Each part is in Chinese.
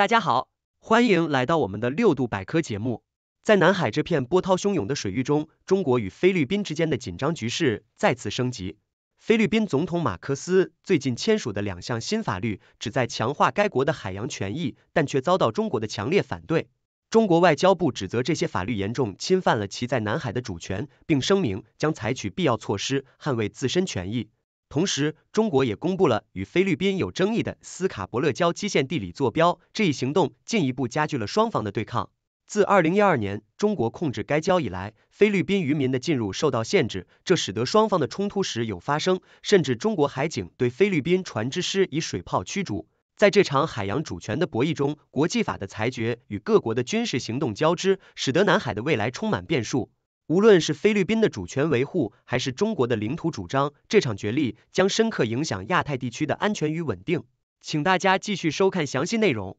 大家好，欢迎来到我们的六度百科节目。在南海这片波涛汹涌的水域中，中国与菲律宾之间的紧张局势再次升级。菲律宾总统马克斯最近签署的两项新法律旨在强化该国的海洋权益，但却遭到中国的强烈反对。中国外交部指责这些法律严重侵犯了其在南海的主权，并声明将采取必要措施捍卫自身权益。同时，中国也公布了与菲律宾有争议的斯卡伯勒礁基线地理坐标，这一行动进一步加剧了双方的对抗。自二零一二年中国控制该礁以来，菲律宾渔民的进入受到限制，这使得双方的冲突时有发生，甚至中国海警对菲律宾船只施以水炮驱逐。在这场海洋主权的博弈中，国际法的裁决与各国的军事行动交织，使得南海的未来充满变数。无论是菲律宾的主权维护，还是中国的领土主张，这场角力将深刻影响亚太地区的安全与稳定。请大家继续收看详细内容。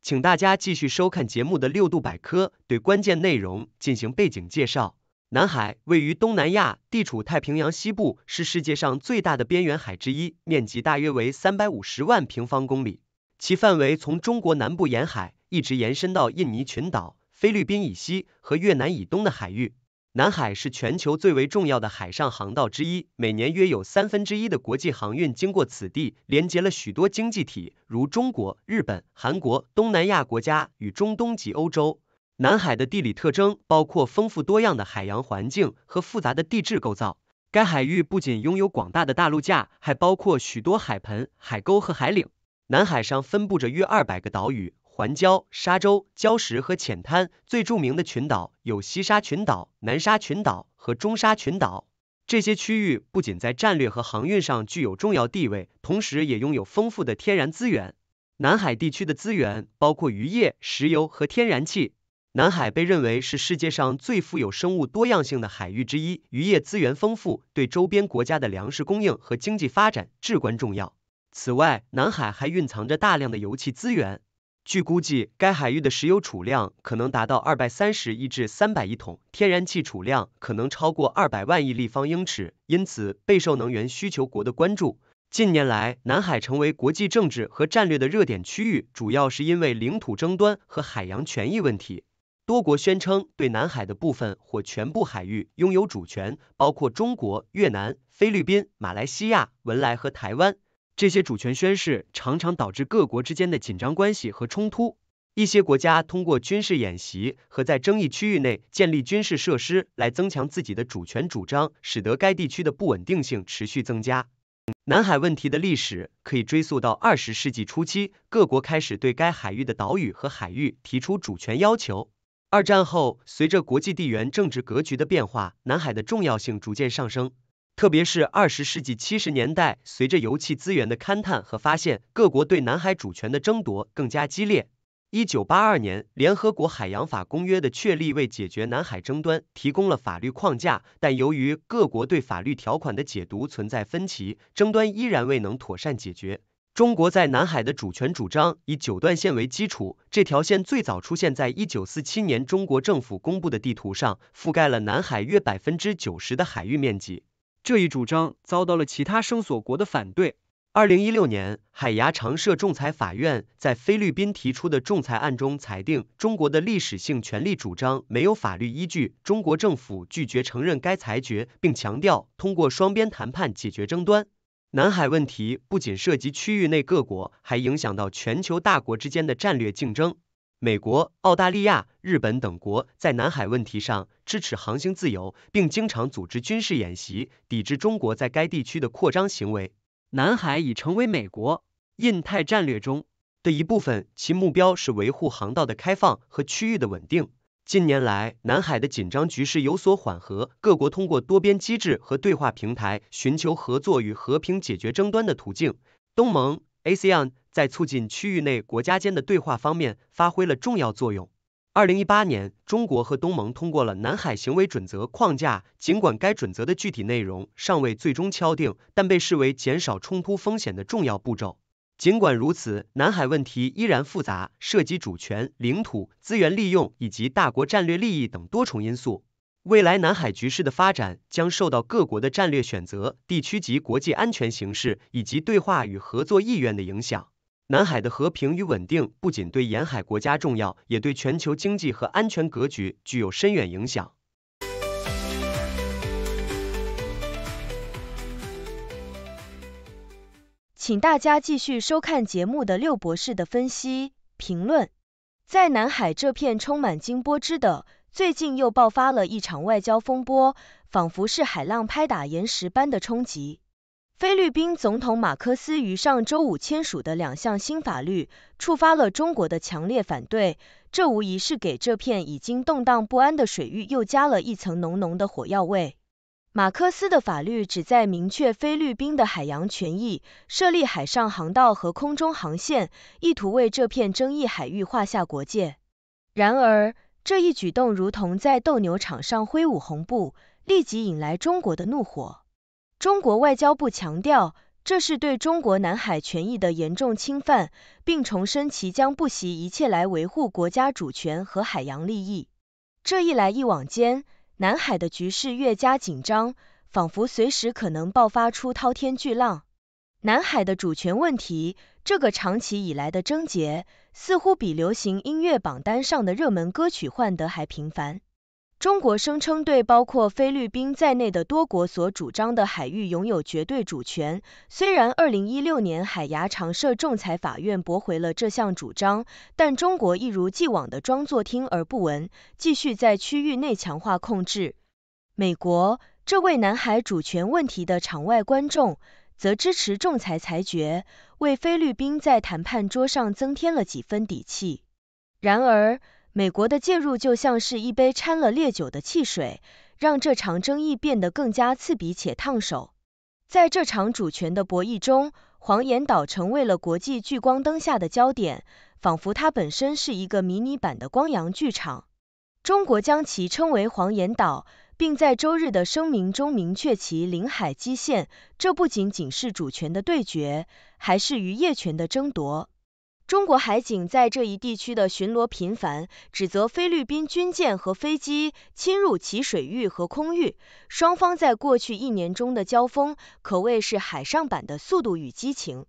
请大家继续收看节目的六度百科，对关键内容进行背景介绍。南海位于东南亚，地处太平洋西部，是世界上最大的边缘海之一，面积大约为三百五十万平方公里。其范围从中国南部沿海一直延伸到印尼群岛、菲律宾以西和越南以东的海域。南海是全球最为重要的海上航道之一，每年约有三分之一的国际航运经过此地，连接了许多经济体，如中国、日本、韩国、东南亚国家与中东及欧洲。南海的地理特征包括丰富多样的海洋环境和复杂的地质构造。该海域不仅拥有广大的大陆架，还包括许多海盆、海沟和海岭。南海上分布着约二百个岛屿。环礁、沙洲、礁石和浅滩。最著名的群岛有西沙群岛、南沙群岛和中沙群岛。这些区域不仅在战略和航运上具有重要地位，同时也拥有丰富的天然资源。南海地区的资源包括渔业、石油和天然气。南海被认为是世界上最富有生物多样性的海域之一，渔业资源丰富，对周边国家的粮食供应和经济发展至关重要。此外，南海还蕴藏着大量的油气资源。据估计，该海域的石油储量可能达到二百三十亿至三百亿桶，天然气储量可能超过二百万亿立方英尺，因此备受能源需求国的关注。近年来，南海成为国际政治和战略的热点区域，主要是因为领土争端和海洋权益问题。多国宣称对南海的部分或全部海域拥有主权，包括中国、越南、菲律宾、马来西亚、文莱和台湾。这些主权宣誓常常导致各国之间的紧张关系和冲突。一些国家通过军事演习和在争议区域内建立军事设施来增强自己的主权主张，使得该地区的不稳定性持续增加。南海问题的历史可以追溯到二十世纪初期，各国开始对该海域的岛屿和海域提出主权要求。二战后，随着国际地缘政治格局的变化，南海的重要性逐渐上升。特别是二十世纪七十年代，随着油气资源的勘探和发现，各国对南海主权的争夺更加激烈。一九八二年，联合国海洋法公约的确立为解决南海争端提供了法律框架，但由于各国对法律条款的解读存在分歧，争端依然未能妥善解决。中国在南海的主权主张以九段线为基础，这条线最早出现在一九四七年中国政府公布的地图上，覆盖了南海约百分之九十的海域面积。这一主张遭到了其他声索国的反对。二零一六年，海牙常设仲裁法院在菲律宾提出的仲裁案中裁定，中国的历史性权利主张没有法律依据。中国政府拒绝承认该裁决，并强调通过双边谈判解决争端。南海问题不仅涉及区域内各国，还影响到全球大国之间的战略竞争。美国、澳大利亚、日本等国在南海问题上支持航行自由，并经常组织军事演习，抵制中国在该地区的扩张行为。南海已成为美国印太战略中的一部分，其目标是维护航道的开放和区域的稳定。近年来，南海的紧张局势有所缓和，各国通过多边机制和对话平台寻求合作与和平解决争端的途径。东盟。ACN 在促进区域内国家间的对话方面发挥了重要作用。二零一八年，中国和东盟通过了南海行为准则框架，尽管该准则的具体内容尚未最终敲定，但被视为减少冲突风险的重要步骤。尽管如此，南海问题依然复杂，涉及主权、领土、资源利用以及大国战略利益等多重因素。未来南海局势的发展将受到各国的战略选择、地区及国际安全形势以及对话与合作意愿的影响。南海的和平与稳定不仅对沿海国家重要，也对全球经济和安全格局具有深远影响。请大家继续收看节目的六博士的分析评论。在南海这片充满金波之的。最近又爆发了一场外交风波，仿佛是海浪拍打岩石般的冲击。菲律宾总统马克思于上周五签署的两项新法律，触发了中国的强烈反对，这无疑是给这片已经动荡不安的水域又加了一层浓浓的火药味。马克思的法律旨在明确菲律宾的海洋权益，设立海上航道和空中航线，意图为这片争议海域画下国界。然而，这一举动如同在斗牛场上挥舞红布，立即引来中国的怒火。中国外交部强调，这是对中国南海权益的严重侵犯，并重申其将不惜一切来维护国家主权和海洋利益。这一来一往间，南海的局势越加紧张，仿佛随时可能爆发出滔天巨浪。南海的主权问题，这个长期以来的症结，似乎比流行音乐榜单上的热门歌曲换得还频繁。中国声称对包括菲律宾在内的多国所主张的海域拥有绝对主权，虽然2016年海牙常设仲裁法院驳回了这项主张，但中国一如既往地装作听而不闻，继续在区域内强化控制。美国，这位南海主权问题的场外观众。则支持仲裁裁决，为菲律宾在谈判桌上增添了几分底气。然而，美国的介入就像是一杯掺了烈酒的汽水，让这场争议变得更加刺鼻且烫手。在这场主权的博弈中，黄岩岛成为了国际聚光灯下的焦点，仿佛它本身是一个迷你版的光洋剧场。中国将其称为黄岩岛，并在周日的声明中明确其领海基线。这不仅仅是主权的对决，还是渔业权的争夺。中国海警在这一地区的巡逻频繁，指责菲律宾军舰和飞机侵入其水域和空域。双方在过去一年中的交锋可谓是海上版的《速度与激情》。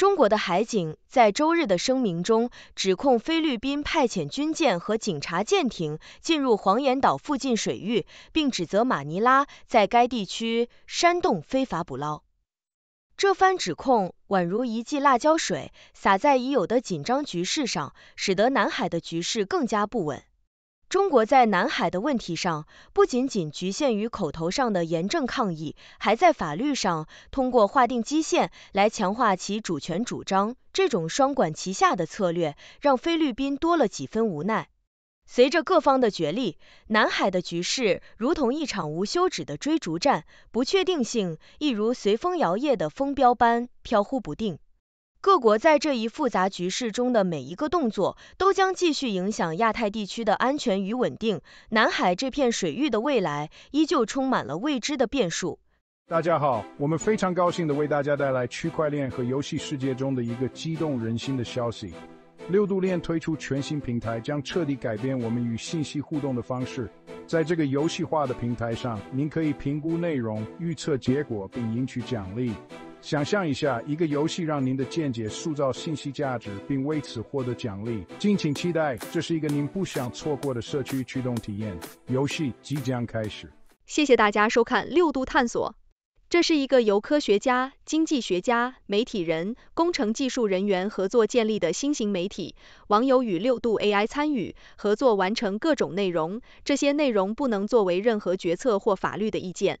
中国的海警在周日的声明中，指控菲律宾派遣军舰和警察舰艇进入黄岩岛附近水域，并指责马尼拉在该地区煽动非法捕捞。这番指控宛如一剂辣椒水，撒在已有的紧张局势上，使得南海的局势更加不稳。中国在南海的问题上，不仅仅局限于口头上的严正抗议，还在法律上通过划定基线来强化其主权主张。这种双管齐下的策略，让菲律宾多了几分无奈。随着各方的角力，南海的局势如同一场无休止的追逐战，不确定性亦如随风摇曳的风标般飘忽不定。各国在这一复杂局势中的每一个动作，都将继续影响亚太地区的安全与稳定。南海这片水域的未来，依旧充满了未知的变数。大家好，我们非常高兴的为大家带来区块链和游戏世界中的一个激动人心的消息：六度链推出全新平台，将彻底改变我们与信息互动的方式。在这个游戏化的平台上，您可以评估内容、预测结果，并赢取奖励。想象一下，一个游戏让您的见解塑造信息价值，并为此获得奖励。敬请期待，这是一个您不想错过的社区驱动体验。游戏即将开始。谢谢大家收看六度探索。这是一个由科学家、经济学家、媒体人、工程技术人员合作建立的新型媒体。网友与六度 AI 参与合作完成各种内容，这些内容不能作为任何决策或法律的意见。